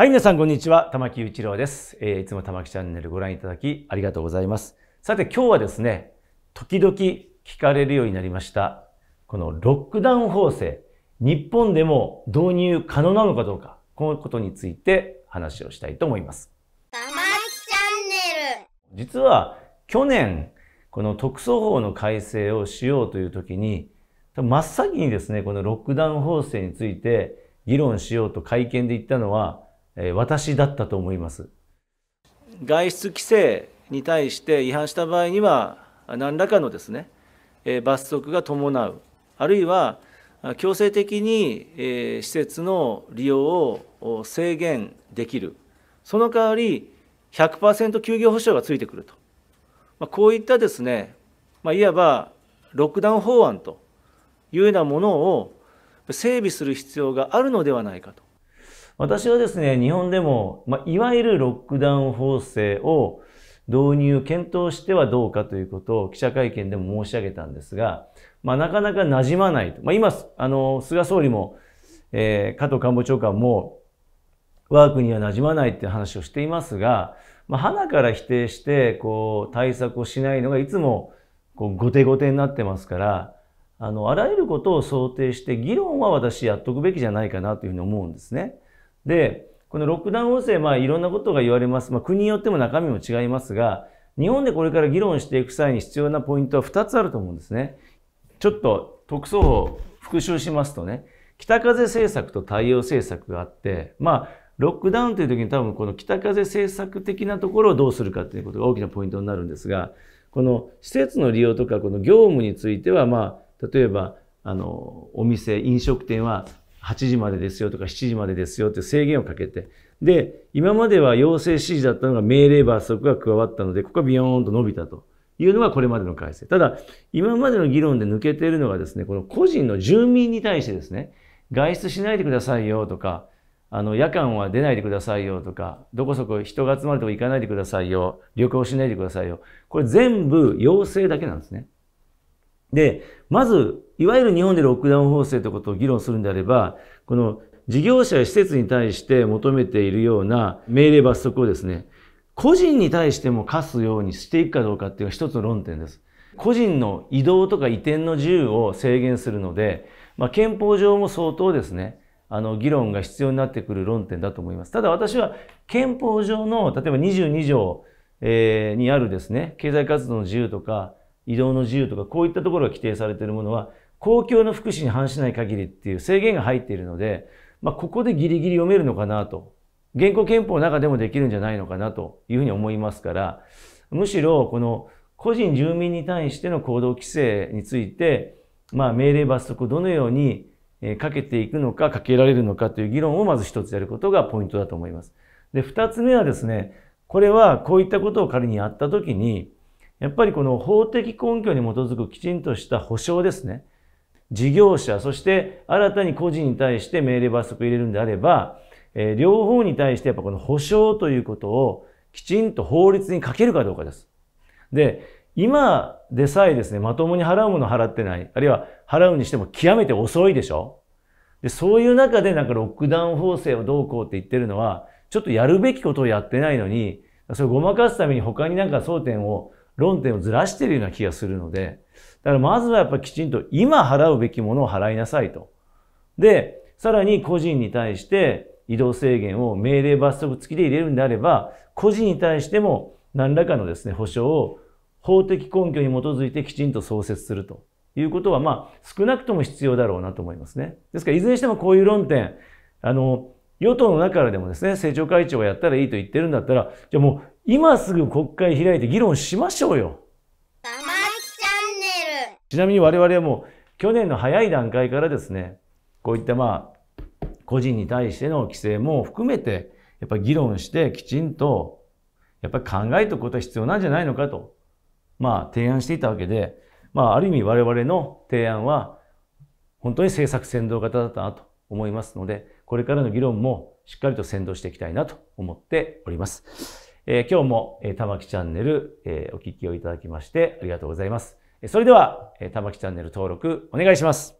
はい、皆さんこんにちは。玉木一郎です。えー、いつも玉木チャンネルご覧いただきありがとうございます。さて今日はですね、時々聞かれるようになりました、このロックダウン法制、日本でも導入可能なのかどうか、このことについて話をしたいと思います。玉木チャンネル実は去年、この特措法の改正をしようという時に、真っ先にですね、このロックダウン法制について議論しようと会見で言ったのは、私だったと思います。外出規制に対して違反した場合には、何らかのですね、罰則が伴う、あるいは強制的に施設の利用を制限できる、その代わり100%休業保障がついてくると、まこういったですね、まいわばロックダウン法案というようなものを整備する必要があるのではないかと。私はですね、日本でも、まあ、いわゆるロックダウン法制を導入、検討してはどうかということを記者会見でも申し上げたんですが、まあ、なかなか馴染まないと。まあ、今、あの、菅総理も、えー、加藤官房長官も、我が国は馴染まないって話をしていますが、まあ、花から否定して、こう、対策をしないのがいつも、こう、後手後手になってますから、あの、あらゆることを想定して、議論は私やっとくべきじゃないかなというふうに思うんですね。で、このロックダウン音声、まあいろんなことが言われます。まあ国によっても中身も違いますが、日本でこれから議論していく際に必要なポイントは2つあると思うんですね。ちょっと特措法復習しますとね、北風政策と太陽政策があって、まあ、ロックダウンという時に多分この北風政策的なところをどうするかということが大きなポイントになるんですが、この施設の利用とかこの業務については、まあ、例えば、あの、お店、飲食店は8時までですよとか7時までですよって制限をかけて、で、今までは要請指示だったのが命令罰則が加わったので、ここがビヨーンと伸びたというのがこれまでの改正。ただ、今までの議論で抜けているのがですね、この個人の住民に対してですね、外出しないでくださいよとか、あの、夜間は出ないでくださいよとか、どこそこ人が集まるとこ行かないでくださいよ、旅行しないでくださいよ。これ全部要請だけなんですね。で、まず、いわゆる日本でロックダウン法制ということを議論するんであれば、この事業者や施設に対して求めているような命令罰則をですね、個人に対しても課すようにしていくかどうかっていうのが一つの論点です。個人の移動とか移転の自由を制限するので、まあ、憲法上も相当ですね、あの、議論が必要になってくる論点だと思います。ただ私は憲法上の、例えば22条、えー、にあるですね、経済活動の自由とか、移動の自由とか、こういったところが規定されているものは、公共の福祉に反しない限りっていう制限が入っているので、まあ、ここでギリギリ読めるのかなと。現行憲法の中でもできるんじゃないのかなというふうに思いますから、むしろこの個人住民に対しての行動規制について、まあ、命令罰則をどのようにかけていくのか、かけられるのかという議論をまず一つやることがポイントだと思います。で、二つ目はですね、これはこういったことを仮にやったときに、やっぱりこの法的根拠に基づくきちんとした保障ですね。事業者、そして新たに個人に対して命令罰則入れるんであれば、えー、両方に対してやっぱこの保障ということをきちんと法律にかけるかどうかです。で、今でさえですね、まともに払うもの払ってない、あるいは払うにしても極めて遅いでしょで、そういう中でなんかロックダウン法制をどうこうって言ってるのは、ちょっとやるべきことをやってないのに、それをごまかすために他になんか争点を論点をずらしているような気がするので、だからまずはやっぱきちんと今払うべきものを払いなさいと。で、さらに個人に対して移動制限を命令罰則付きで入れるんであれば、個人に対しても何らかのですね、保障を法的根拠に基づいてきちんと創設するということは、まあ、少なくとも必要だろうなと思いますね。ですから、いずれにしてもこういう論点、あの、与党の中からでもですね、政調会長がやったらいいと言ってるんだったら、じゃあもう今すぐ国会開いて議論しましょうよ。チャンネル。ちなみに我々はもう去年の早い段階からですね、こういったまあ、個人に対しての規制も含めて、やっぱり議論してきちんと、やっぱり考えておくことは必要なんじゃないのかと、まあ提案していたわけで、まあある意味我々の提案は、本当に政策先導型だったなと思いますので、これからの議論もしっかりと先導していきたいなと思っております。えー、今日も、えー、玉木チャンネル、えー、お聞きをいただきましてありがとうございます。それでは、えー、玉木チャンネル登録お願いします。